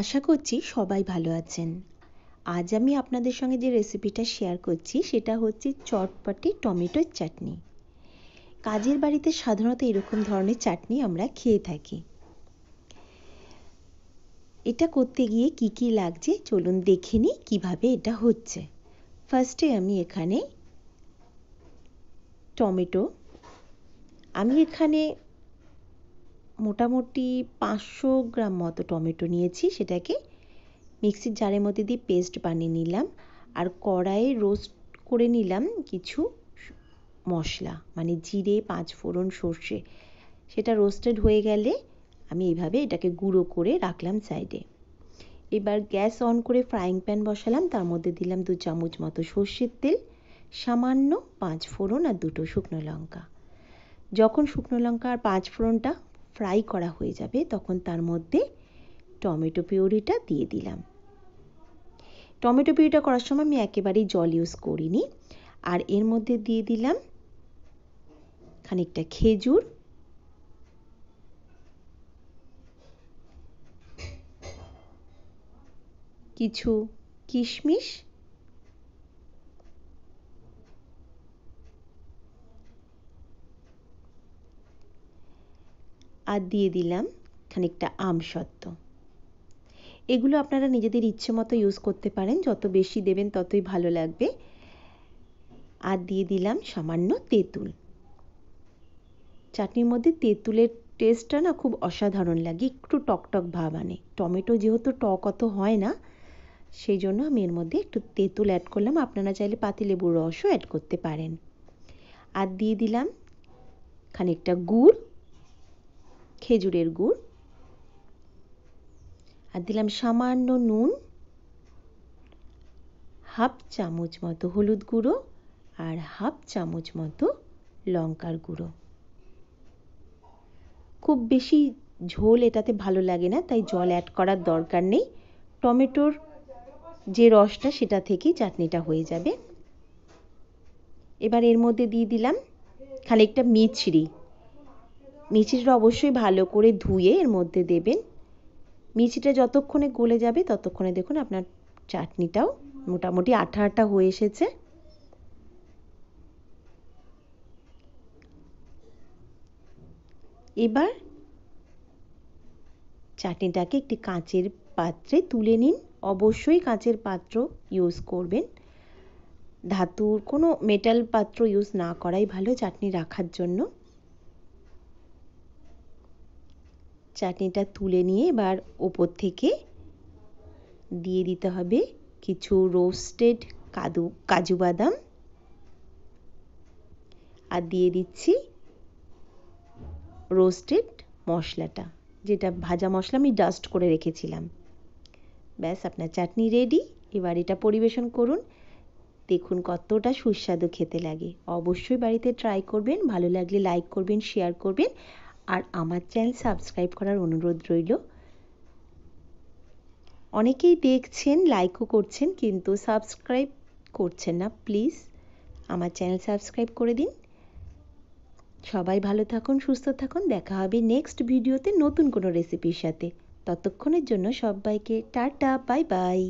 আশা করছি সবাই ভালো আছেন আজ আমি আপনাদের সঙ্গে যে রেসিপিটা শেয়ার করছি সেটা হচ্ছে চটপটি টমেটোর চাটনি কাজের বাড়িতে সাধারণত এরকম ধরনের চাটনি আমরা খেয়ে থাকি এটা করতে গিয়ে কি কি লাগছে চলুন দেখে নিই কীভাবে এটা হচ্ছে ফার্স্টে আমি এখানে টমেটো আমি এখানে মোটামুটি পাঁচশো গ্রাম মতো টমেটো নিয়েছি সেটাকে মিক্সির জারের মধ্যে দিয়ে পেস্ট বানিয়ে নিলাম আর কড়াইয়ে রোস্ট করে নিলাম কিছু মশলা মানে জিরে পাঁচ ফোড়ন সর্ষে সেটা রোস্টেড হয়ে গেলে আমি এইভাবে এটাকে গুঁড়ো করে রাখলাম সাইডে এবার গ্যাস অন করে ফ্রাইং প্যান বসালাম তার মধ্যে দিলাম দু চামচ মতো সর্ষের তেল সামান্য পাঁচ ফোড়ন আর দুটো শুকনো লঙ্কা যখন শুকনো লঙ্কা আর পাঁচ ফোড়নটা ফ্রাই করা হয়ে যাবে তখন তার মধ্যে টমেটো পিউরিটা দিয়ে দিলাম টমেটো পিউরিটা করার সময় আমি একেবারেই জল ইউজ করিনি আর এর মধ্যে দিয়ে দিলাম খানিকটা খেজুর কিছু কিশমিশ আর দিয়ে দিলাম খানিকটা আম আমসত্ত্ব এগুলো আপনারা নিজেদের ইচ্ছে মতো ইউজ করতে পারেন যত বেশি দেবেন ততই ভালো লাগবে আর দিয়ে দিলাম সামান্য তেঁতুল চাটনির মধ্যে তেঁতুলের টেস্টটা না খুব অসাধারণ লাগে একটু টকটক ভাব আনে টমেটো যেহেতু টক অত হয় না সেই জন্য আমি এর মধ্যে একটু তেঁতুল অ্যাড করলাম আপনারা চাইলে পাতিলেবুর রসও অ্যাড করতে পারেন আর দিয়ে দিলাম খানিকটা গুড় খেজুরের গুড় আর দিলাম সামান্য নুন হাফ চামচ মতো হলুদ গুঁড়ো আর হাফ চামচ মতো লঙ্কার গুঁড়ো খুব বেশি ঝোল এটাতে ভালো লাগে না তাই জল অ্যাড করার দরকার নেই টমেটোর যে রসটা সেটা থেকেই চাটনিটা হয়ে যাবে এবার এর মধ্যে দিয়ে দিলাম খানিকটা মিছরি মিষ্টিটা অবশ্যই ভালো করে ধুয়ে এর মধ্যে দেবেন মিচিটা যতক্ষণে গলে যাবে ততক্ষণে দেখুন আপনার চাটনিটাও মোটামুটি আঠা আঠা হয়ে এসেছে এবার চাটনিটাকে একটি কাঁচের পাত্রে তুলে নিন অবশ্যই কাঁচের পাত্র ইউজ করবেন ধাতুর কোনো মেটাল পাত্র ইউজ না করাই ভালো চাটনি রাখার জন্য চাটনিটা তুলে নিয়ে এবার ওপর থেকে দিয়ে দিতে হবে কিছু রোস্টেড কাদু কাজু বাদাম আর দিয়ে দিচ্ছি রোস্টেড মশলাটা যেটা ভাজা মশলা আমি ডাস্ট করে রেখেছিলাম ব্যাস আপনার চাটনি রেডি এবার এটা পরিবেশন করুন দেখুন কতটা সুস্বাদু খেতে লাগে অবশ্যই বাড়িতে ট্রাই করবেন ভালো লাগলে লাইক করবেন শেয়ার করবেন আর আমার চ্যানেল সাবস্ক্রাইব করার অনুরোধ রইল অনেকেই দেখছেন লাইকও করছেন কিন্তু সাবস্ক্রাইব করছেন না প্লিজ আমার চ্যানেল সাবস্ক্রাইব করে দিন সবাই ভালো থাকুন সুস্থ থাকুন দেখা হবে নেক্সট ভিডিওতে নতুন কোনো রেসিপির সাথে ততক্ষণের জন্য সবাইকে টাটা বাই বাই